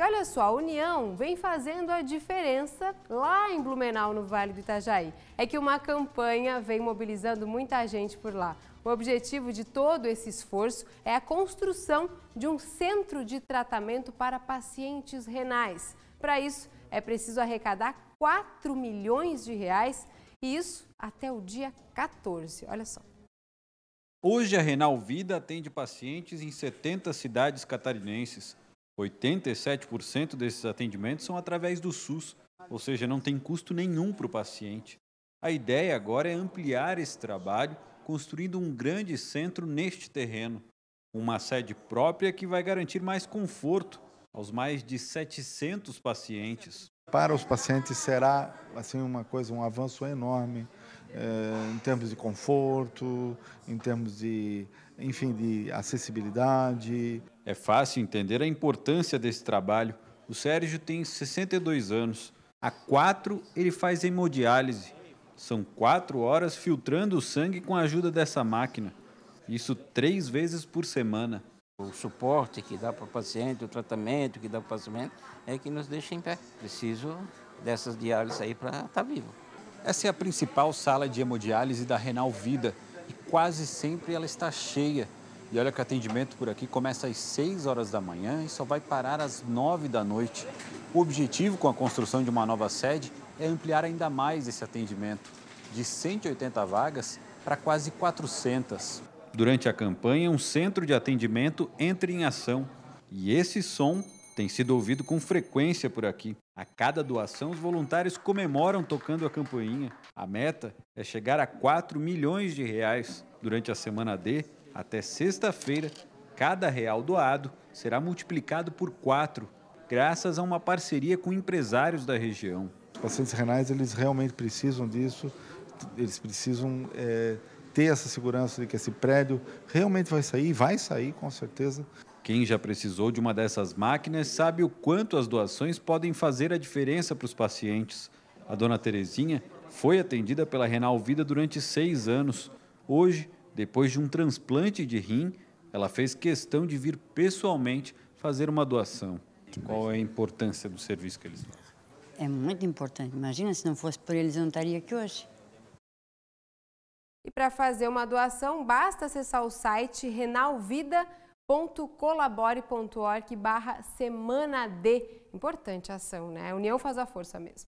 E olha só, a União vem fazendo a diferença lá em Blumenau, no Vale do Itajaí. É que uma campanha vem mobilizando muita gente por lá. O objetivo de todo esse esforço é a construção de um centro de tratamento para pacientes renais. Para isso, é preciso arrecadar 4 milhões de reais e isso até o dia 14. Olha só. Hoje a Renal Vida atende pacientes em 70 cidades catarinenses. 87% desses atendimentos são através do SUS, ou seja, não tem custo nenhum para o paciente. A ideia agora é ampliar esse trabalho, construindo um grande centro neste terreno. Uma sede própria que vai garantir mais conforto aos mais de 700 pacientes. Para os pacientes será assim uma coisa, um avanço enorme eh, em termos de conforto, em termos de, enfim, de acessibilidade. É fácil entender a importância desse trabalho. O Sérgio tem 62 anos. Há quatro ele faz hemodiálise. São quatro horas filtrando o sangue com a ajuda dessa máquina. Isso três vezes por semana. O suporte que dá para o paciente, o tratamento que dá para o paciente, é que nos deixa em pé. Preciso dessas diálises aí para estar tá vivo. Essa é a principal sala de hemodiálise da Renal Vida e quase sempre ela está cheia. E olha que o atendimento por aqui começa às 6 horas da manhã e só vai parar às 9 da noite. O objetivo com a construção de uma nova sede é ampliar ainda mais esse atendimento, de 180 vagas para quase 400. Durante a campanha, um centro de atendimento entra em ação. E esse som tem sido ouvido com frequência por aqui. A cada doação, os voluntários comemoram tocando a campainha. A meta é chegar a 4 milhões de reais. Durante a semana D, até sexta-feira, cada real doado será multiplicado por 4, graças a uma parceria com empresários da região. Os pacientes renais, eles realmente precisam disso, eles precisam é, ter essa segurança de que esse prédio realmente vai sair, vai sair com certeza. Quem já precisou de uma dessas máquinas sabe o quanto as doações podem fazer a diferença para os pacientes. A dona Terezinha foi atendida pela Renal Vida durante seis anos. Hoje, depois de um transplante de rim, ela fez questão de vir pessoalmente fazer uma doação. Qual é a importância do serviço que eles fazem? É muito importante. Imagina se não fosse por eles, eu não estaria aqui hoje. Para fazer uma doação, basta acessar o site renalvida.colabore.org barra semana D. Importante ação, né? A união faz a força mesmo.